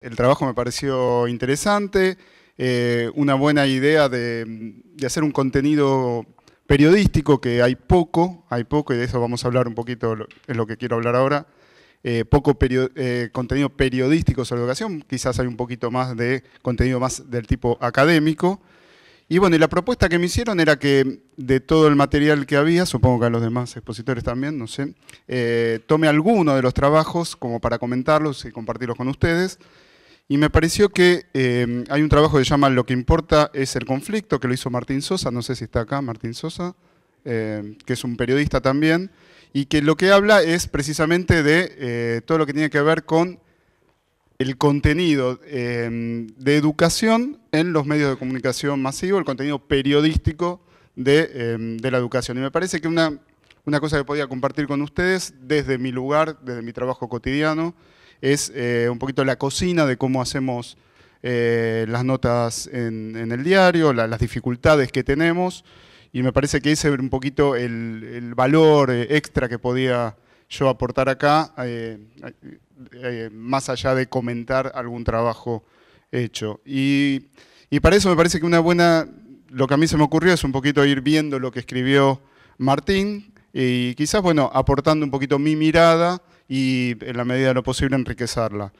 El trabajo me pareció interesante, eh, una buena idea de, hacer un contenido periodístico, que hay poco, hay poco, y de eso vamos a hablar un poquito, es lo que quiero hablar ahora, eh, poco eh, contenido periodístico sobre educación, quizás hay un poquito más de contenido más del tipo académico. Y bueno, y la propuesta que me hicieron era que de todo el material que había, supongo que a los demás expositores también, no sé, tome alguno de los trabajos como para comentarlos y compartirlos con ustedes. Y me pareció que em, hay un trabajo que se llama Lo que importa es el conflicto, que lo hizo Martín Sosa, no sé si está acá Martín Sosa, em, que es un periodista también, y que lo que habla es precisamente de eh, todo lo que tiene que ver con el contenido em, de educación en los medios de comunicación masivo, el contenido periodístico de, la educación. Y me parece que una, una cosa que podía compartir con ustedes desde mi lugar, desde mi trabajo cotidiano, es eh, un poquito la cocina de cómo hacemos eh, las notas en, el diario, las dificultades que tenemos, y me parece que ese es un poquito el, valor eh, extra que podía yo aportar acá, más allá de comentar algún trabajo hecho. Y, y para eso me parece que una buena, lo que a mí se me ocurrió es un poquito ir viendo lo que escribió Martín, y quizás, bueno, aportando un poquito mi mirada y en la medida de lo posible enriquecerla.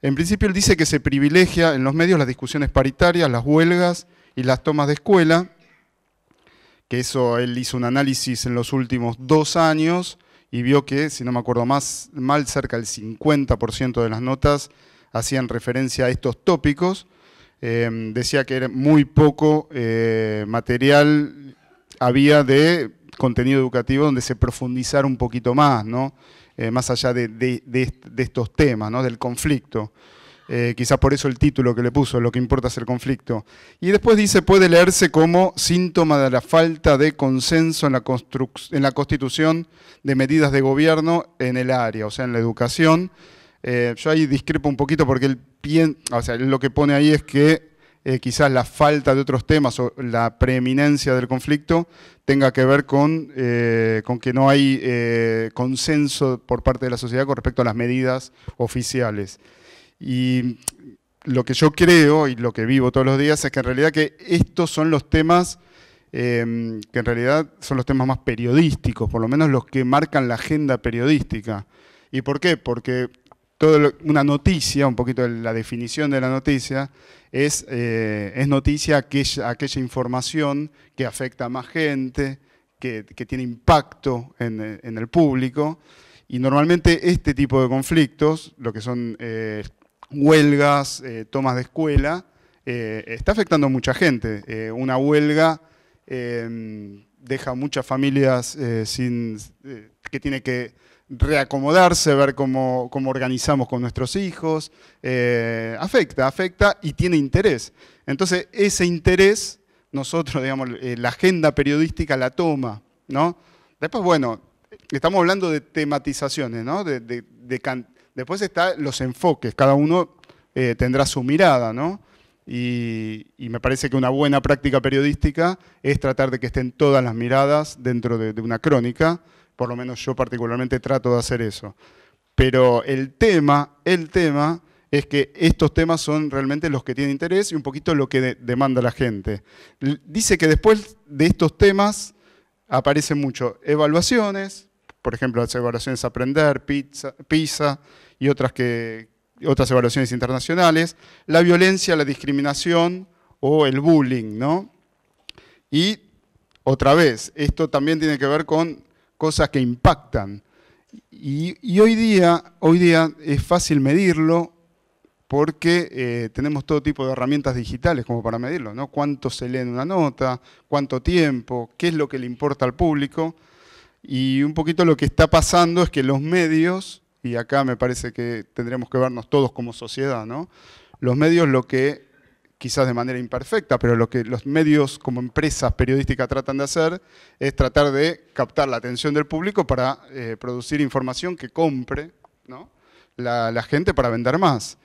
En principio él dice que se privilegia en los medios las discusiones paritarias, las huelgas y las tomas de escuela, que eso él hizo un análisis en los últimos dos años y vio que, si no me acuerdo más, mal cerca del 50% de las notas hacían referencia a estos tópicos. Em, decía que era muy poco eh, material había de contenido educativo donde se profundizara un poquito más, ¿no? Eh, más allá de, estos temas, ¿no? del conflicto. Eh, quizás por eso el título que le puso, lo que importa es el conflicto. Y después dice, puede leerse como síntoma de la falta de consenso en la, en la constitución de medidas de gobierno en el área, o sea, en la educación. Eh, yo ahí discrepo un poquito porque o sea, lo que pone ahí es que eh, quizás la falta de otros temas o la preeminencia del conflicto tenga que ver con, eh, con que no hay eh, consenso por parte de la sociedad con respecto a las medidas oficiales. Y lo que yo creo y lo que vivo todos los días es que en realidad que estos son los temas em, que en realidad son los temas más periodísticos, por lo menos los que marcan la agenda periodística. ¿Y por qué? Porque una noticia, un poquito la definición de la noticia, es, eh, es noticia aquella, información que afecta a más gente, que, tiene impacto en, el público. Y normalmente este tipo de conflictos, lo que son eh, huelgas, eh, tomas de escuela, está afectando a mucha gente. una huelga deja muchas familias sin, que tiene que reacomodarse, ver cómo, cómo organizamos con nuestros hijos. Eh, afecta, afecta y tiene interés. Entonces, ese interés, nosotros, digamos, eh, la agenda periodística la toma, ¿no? Después, bueno, estamos hablando de tematizaciones, ¿no? De, Después están los enfoques, cada uno eh, tendrá su mirada, ¿no? Y, me parece que una buena práctica periodística es tratar de que estén todas las miradas dentro de una crónica, por lo menos yo particularmente trato de hacer eso. Pero el tema, el tema es que estos temas son realmente los que tienen interés y un poquito lo que demanda la gente. Dice que después de estos temas aparecen mucho evaluaciones, por ejemplo, las evaluaciones Aprender, Pizza, PISA y otras, que, otras evaluaciones internacionales, la violencia, la discriminación o el bullying, ¿no? Y otra vez, esto también tiene que ver con cosas que impactan. Y, hoy, día, hoy día es fácil medirlo porque eh, tenemos todo tipo de herramientas digitales como para medirlo, ¿no? Cuánto se lee en una nota, cuánto tiempo, qué es lo que le importa al público. Y un poquito lo que está pasando es que los medios, y acá me parece que tendremos que vernos todos como sociedad, ¿no? Los medios lo que quizás de manera imperfecta, pero lo que los medios como empresas periodísticas tratan de hacer es tratar de captar la atención del público para eh, producir información que compre la, gente para vender más.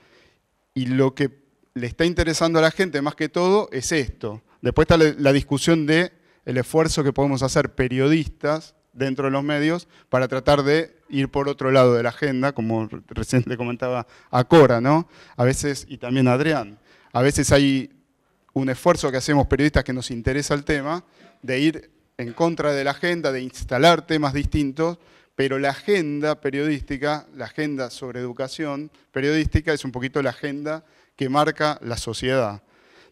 Y lo que le está interesando a la gente más que todo es esto. Después está la, discusión de el esfuerzo que podemos hacer periodistas dentro de los medios para tratar de ir por otro lado de la agenda, como recién le comentaba a Cora, ¿no? A veces, y también a Adrián a veces hay un esfuerzo que hacemos periodistas que nos interesa el tema, de ir en contra de la agenda, de instalar temas distintos, pero la agenda periodística, la agenda sobre educación periodística es un poquito la agenda que marca la sociedad.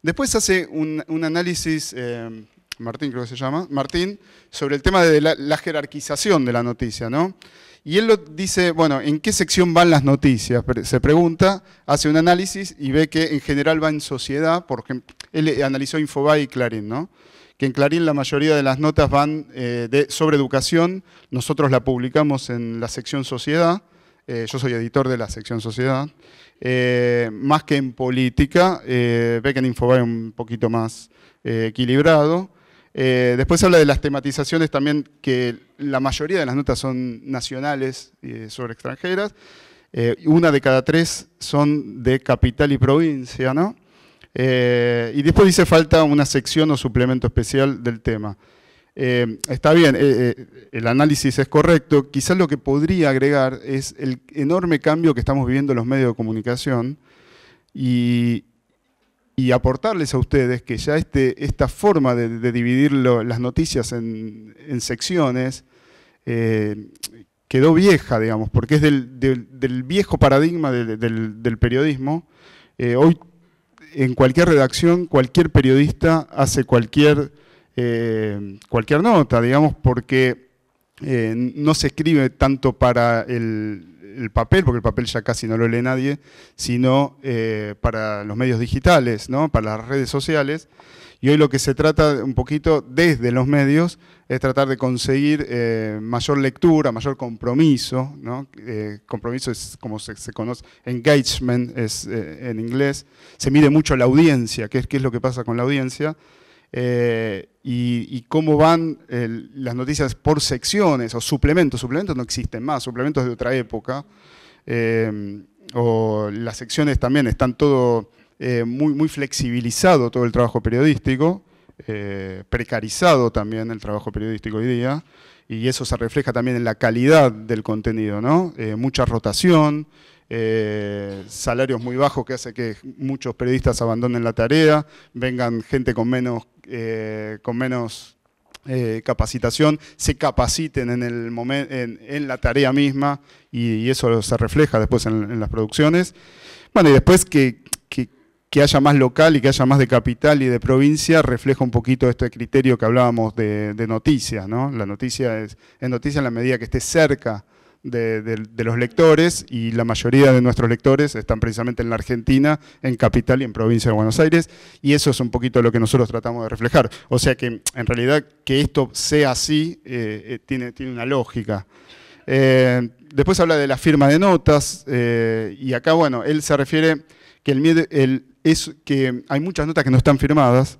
Después hace un, análisis eh, Martín creo que se llama, Martín, sobre el tema de la, jerarquización de la noticia, ¿no? Y él lo dice, bueno, ¿en qué sección van las noticias? Se pregunta, hace un análisis y ve que en general va en sociedad, porque él analizó InfoBay y Clarín, ¿no? Que en Clarín la mayoría de las notas van eh, de, sobre educación, nosotros la publicamos en la sección sociedad, eh, yo soy editor de la sección sociedad, eh, más que en política, ve que en es un poquito más equilibrado, eh, después habla de las tematizaciones también, que la mayoría de las notas son nacionales eh, sobre extranjeras. Eh, una de cada tres son de capital y provincia, ¿no? Eh, y después dice falta una sección o suplemento especial del tema. está bien, el análisis es correcto. Quizás lo que podría agregar es el enorme cambio que estamos viviendo en los medios de comunicación y, y aportarles a ustedes que ya este, esta forma de, dividir las noticias en, secciones eh, quedó vieja, digamos, porque es del, viejo paradigma del, periodismo. Eh, hoy en cualquier redacción, cualquier periodista hace cualquier, eh, cualquier nota, digamos, porque eh, no se escribe tanto para el, papel, porque el papel ya casi no lo lee nadie, sino eh, para los medios digitales, ¿no? para las redes sociales. Y hoy lo que se trata un poquito desde los medios es tratar de conseguir eh, mayor lectura, mayor compromiso. compromiso es como se, conoce, engagement es en inglés. Se mide mucho la audiencia, qué es lo que pasa con la audiencia y, cómo van las noticias por secciones o suplementos. Suplementos no existen más, suplementos de otra época. Em, o las secciones también están todo eh, muy, muy flexibilizado, todo el trabajo periodístico. Eh, precarizado también el trabajo periodístico hoy día, y eso se refleja también en la calidad del contenido, ¿no? Eh, mucha rotación, eh, salarios muy bajos que hace que muchos periodistas abandonen la tarea, vengan gente con menos, con menos capacitación, se capaciten en, el en, la tarea misma y, eso se refleja después en, en, las producciones. Bueno, y después que que haya más local y que haya más de capital y de provincia refleja un poquito este criterio que hablábamos de, noticias, ¿no? La noticia es, es noticia en la medida que esté cerca de, los lectores y la mayoría de nuestros lectores están precisamente en la Argentina, en Capital y en Provincia de Buenos Aires y eso es un poquito lo que nosotros tratamos de reflejar. O sea que en realidad que esto sea así eh, eh, tiene, tiene una lógica. Eh, después habla de la firma de notas y acá, bueno, él se refiere que el, el es que hay muchas notas que no están firmadas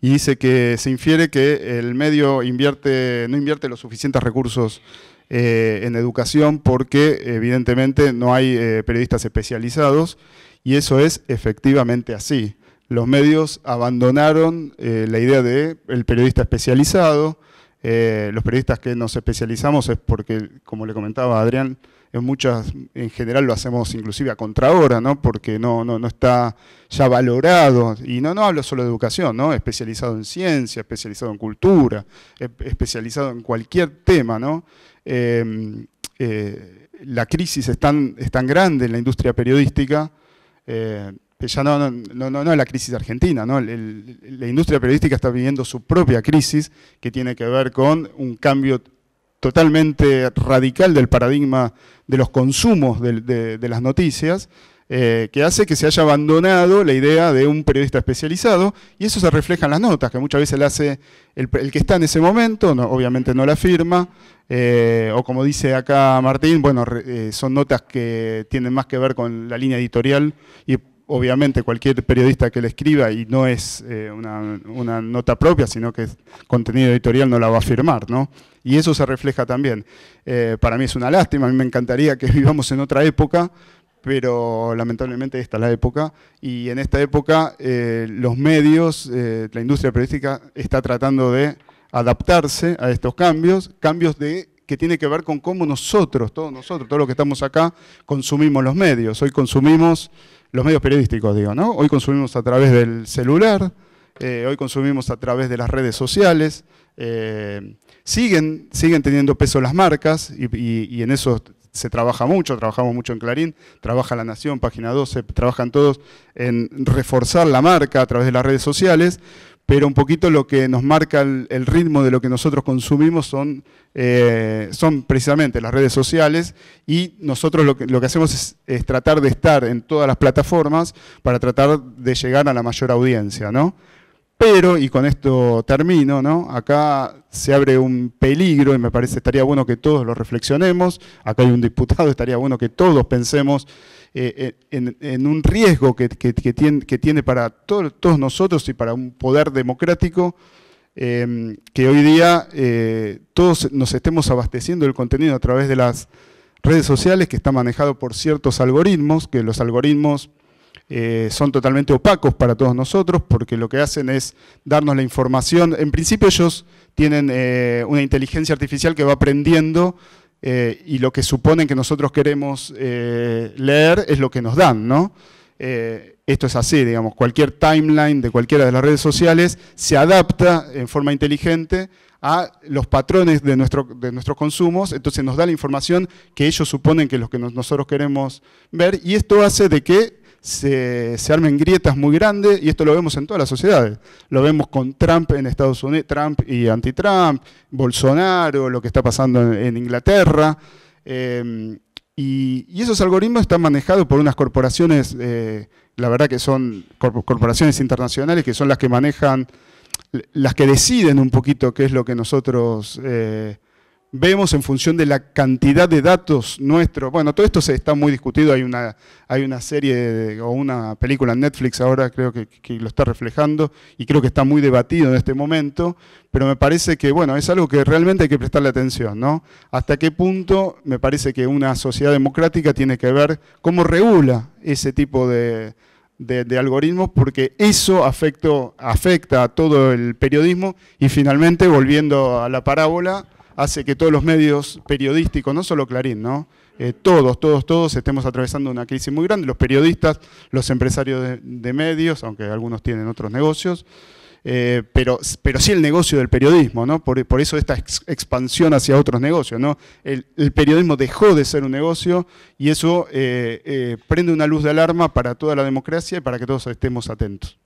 y dice que se infiere que el medio invierte, no invierte los suficientes recursos eh, en educación porque evidentemente no hay eh, periodistas especializados y eso es efectivamente así. Los medios abandonaron eh, la idea del el periodista especializado, los periodistas que nos especializamos es porque, como le comentaba Adrián, en muchas, en general lo hacemos inclusive a contrahora, ¿no? Porque no, no, está ya valorado, y no, no hablo solo de educación, ¿no? Especializado en ciencia, especializado en cultura, e, especializado en cualquier tema, ¿no? Em, eh, la crisis es tan, es tan, grande en la industria periodística, eh, ya no, no, no, la crisis argentina, ¿no? la industria periodística está viviendo su propia crisis que tiene que ver con un cambio totalmente radical del paradigma de los consumos de, las noticias, eh, que hace que se haya abandonado la idea de un periodista especializado, y eso se refleja en las notas, que muchas veces la hace el, que está en ese momento, obviamente no la firma, eh, o como dice acá Martín, bueno, eh, son notas que tienen más que ver con la línea editorial y obviamente cualquier periodista que le escriba y no es eh, una, nota propia, sino que es contenido editorial, no la va a firmar, ¿no? Y eso se refleja también. Eh, para mí es una lástima, a mí me encantaría que vivamos en otra época, pero lamentablemente esta es la época, y en esta época eh, los medios, la industria periodística está tratando de adaptarse a estos cambios, cambios de que tiene que ver con cómo nosotros, todos nosotros, todos los que estamos acá, consumimos los medios. Hoy consumimos los medios periodísticos, digo, ¿no? Hoy consumimos a través del celular, eh, hoy consumimos a través de las redes sociales. Eh, siguen, siguen teniendo peso las marcas y, y en eso se trabaja mucho, trabajamos mucho en Clarín, trabaja La Nación, Página 12, trabajan todos en reforzar la marca a través de las redes sociales, pero un poquito lo que nos marca el, ritmo de lo que nosotros consumimos son, eh, son precisamente las redes sociales y nosotros lo que, hacemos es, es, tratar de estar en todas las plataformas para tratar de llegar a la mayor audiencia, ¿no? Pero, y con esto termino, ¿no? acá se abre un peligro y me parece estaría bueno que todos lo reflexionemos, acá hay un diputado, estaría bueno que todos pensemos eh, eh, en, un riesgo que, tiene, para todos nosotros y para un poder democrático, eh, que hoy día todos nos estemos abasteciendo del contenido a través de las redes sociales que está manejado por ciertos algoritmos, que los algoritmos eh, son totalmente opacos para todos nosotros porque lo que hacen es darnos la información. En principio ellos tienen eh, una inteligencia artificial que va aprendiendo eh, y lo que suponen que nosotros queremos leer es lo que nos dan, ¿no? esto es así, digamos, cualquier timeline de cualquiera de las redes sociales se adapta en forma inteligente a los patrones de, nuestro, de nuestros consumos, entonces nos da la información que ellos suponen que es lo que nosotros queremos ver, y esto hace de que se, armen grietas muy grandes, y esto lo vemos en todas las sociedades. Lo vemos con Trump en Estados Unidos, Trump y anti-Trump, Bolsonaro, lo que está pasando en, Inglaterra. Em, y, esos algoritmos están manejados por unas corporaciones, eh, la verdad que son corporaciones internacionales que son las que manejan, las que deciden un poquito qué es lo que nosotros... Eh, vemos en función de la cantidad de datos nuestros. Bueno, todo esto se está muy discutido, hay una, hay una serie o una película en Netflix ahora creo que, lo está reflejando y creo que está muy debatido en este momento, pero me parece que bueno, es algo que realmente hay que prestarle atención, ¿no? Hasta qué punto me parece que una sociedad democrática tiene que ver cómo regula ese tipo de, de, de, algoritmos porque eso afecto, afecta a todo el periodismo y finalmente, volviendo a la parábola, hace que todos los medios periodísticos, no solo Clarín, ¿no? Eh, todos, todos, todos estemos atravesando una crisis muy grande, los periodistas, los empresarios de, medios, aunque algunos tienen otros negocios, eh, pero, pero sí el negocio del periodismo, ¿no? Por, eso esta expansión hacia otros negocios, ¿no? El, periodismo dejó de ser un negocio y eso eh, prende una luz de alarma para toda la democracia y para que todos estemos atentos.